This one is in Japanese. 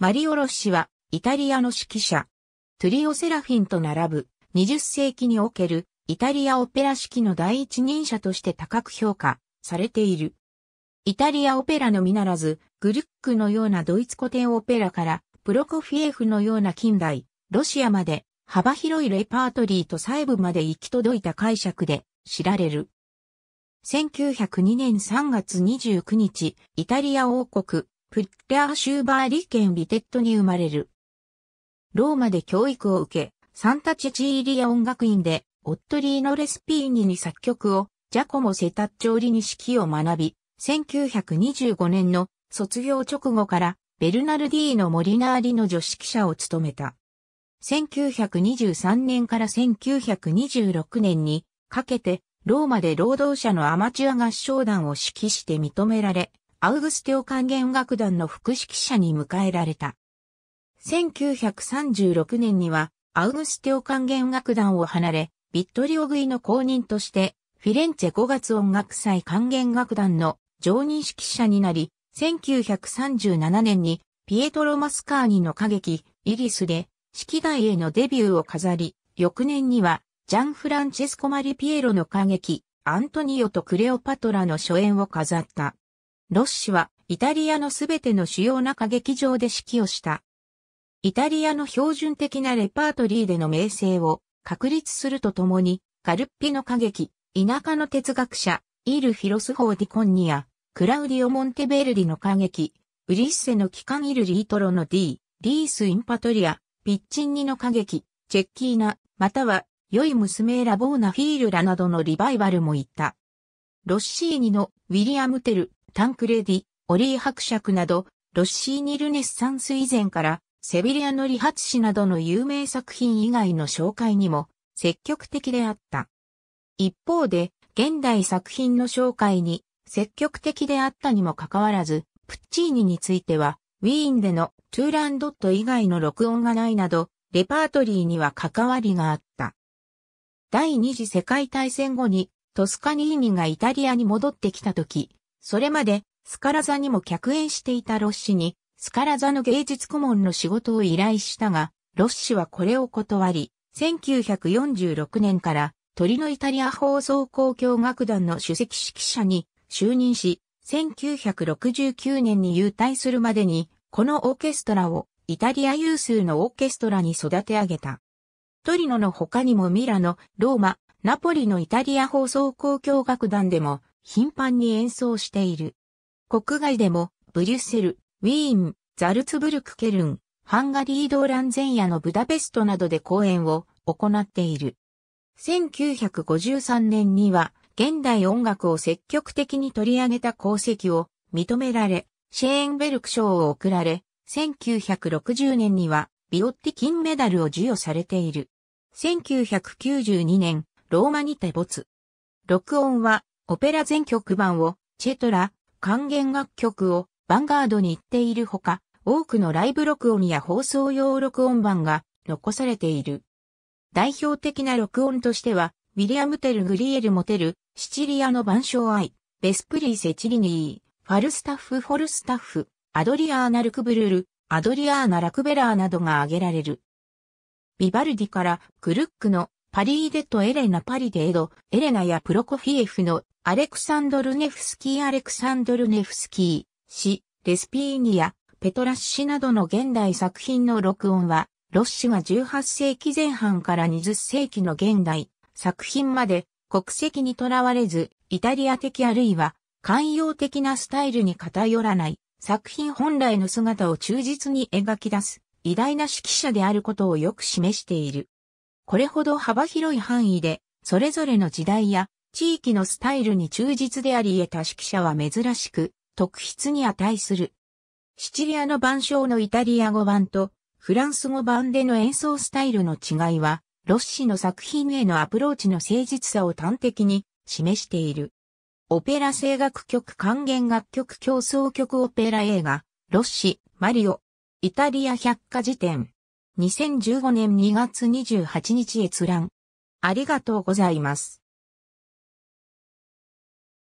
マリオロッシは、イタリアの指揮者、トゥリオ・セラフィンと並ぶ、20世紀における、イタリアオペラ式の第一人者として高く評価されている。イタリアオペラのみならず、グルックのようなドイツ古典オペラから、プロコフィエフのような近代、ロシアまで、幅広いレパートリーと細部まで行き届いた解釈で知られる。1902年3月29日、イタリア王国プッテアーシューバーリ県ビテットに生まれる。ローマで教育を受け、サンタチェチーリア音楽院で、オットリーノ・レスピーニに作曲を、ジャコモ・セタッチョーリに指揮を学び、1925年の卒業直後から、ベルナルディーノ・モリナーリの女子記者を務めた。1923年から1926年にかけて、ローマで労働者のアマチュア合唱団を指揮して認められ、アウグステオ管弦楽団の副指揮者に迎えられた。1936年には、アウグステオ管弦楽団を離れ、ビットリオグイの公認として、フィレンツェ5月音楽祭管弦楽団の常任指揮者になり、1937年にピエトロ・マスカーニの歌劇、イリスで、式台へのデビューを飾り、翌年には、ジャン・フランチェスコ・マリ・ピエロの歌劇、アントニオとクレオパトラの初演を飾った。ロッシはイタリアのすべての主要な歌劇場で指揮をした。イタリアの標準的なレパートリーでの名声を確立するとともに、カルッピの歌劇、田舎の哲学者、イル・フィロスフォー・ディコンニア、クラウディオ・モンテベルリの歌劇、ウリッセの帰還イル・リートロの D、リース・インパトリア、ピッチンニの歌劇、チェッキーナ、または、良い娘ラボーナ・フィールラなどのリバイバルもいった。ロッシーニのウィリアム・テル、タンクレディ、オリー伯爵など、ロッシーニルネッサンス以前から、セビリアの理髪師などの有名作品以外の紹介にも積極的であった。一方で、現代作品の紹介に積極的であったにもかかわらず、プッチーニについては、ウィーンでのトゥーランドット以外の録音がないなど、レパートリーには関わりがあった。第二次世界大戦後にトスカニーニがイタリアに戻ってきた時、それまで、スカラ座にも客演していたロッシに、スカラ座の芸術顧問の仕事を依頼したが、ロッシはこれを断り、1946年から鳥のイタリア放送交響楽団の首席指揮者に就任し、1969年に優退するまでに、このオーケストラをイタリア有数のオーケストラに育て上げた。トリノの他にもミラノ、ローマ、ナポリのイタリア放送交響楽団でも頻繁に演奏している。国外でも、ブリュッセル、ウィーン、ザルツブルクケルン、ハンガリードーン、ゼ前夜のブダペストなどで公演を行っている。1953年には、現代音楽を積極的に取り上げた功績を認められ、シェーンベルク賞を贈られ、1960年にはビオッティ金メダルを授与されている。1992年、ローマにて没。録音は、オペラ全曲版を、チェトラ、還元楽曲を、ヴァンガードに行っているほか、多くのライブ録音や放送用録音版が残されている。代表的な録音としては、ウィリアム・テル・グリエル・モテル、シチリアの万象愛、ベスプリー・セチリニー、ファルスタッフ・フォルスタッフ、アドリアーナ・ルクブルル、アドリアーナ・ラクベラーなどが挙げられる。ビバルディからクルックのパリーデとエレナ・パリデエド、エレナやプロコフィエフのアレクサンドル・ネフスキー・アレクサンドル・ネフスキー、シ、レスピーニア、ペトラッシなどの現代作品の録音は、ロッシが18世紀前半から20世紀の現代作品まで国籍にとらわれず、イタリア的あるいは寛容的なスタイルに偏らない作品本来の姿を忠実に描き出す偉大な指揮者であることをよく示している。これほど幅広い範囲で、それぞれの時代や地域のスタイルに忠実であり得た指揮者は珍しく、特筆に値する。シチリアの版章のイタリア語版とフランス語版での演奏スタイルの違いは、ロッシの作品へのアプローチの誠実さを端的に示している。オペラ声楽曲還元楽曲競争曲オペラ映画、ロッシ、マリオ、イタリア百科事典。2015年2月28日閲覧。ありがとうございます。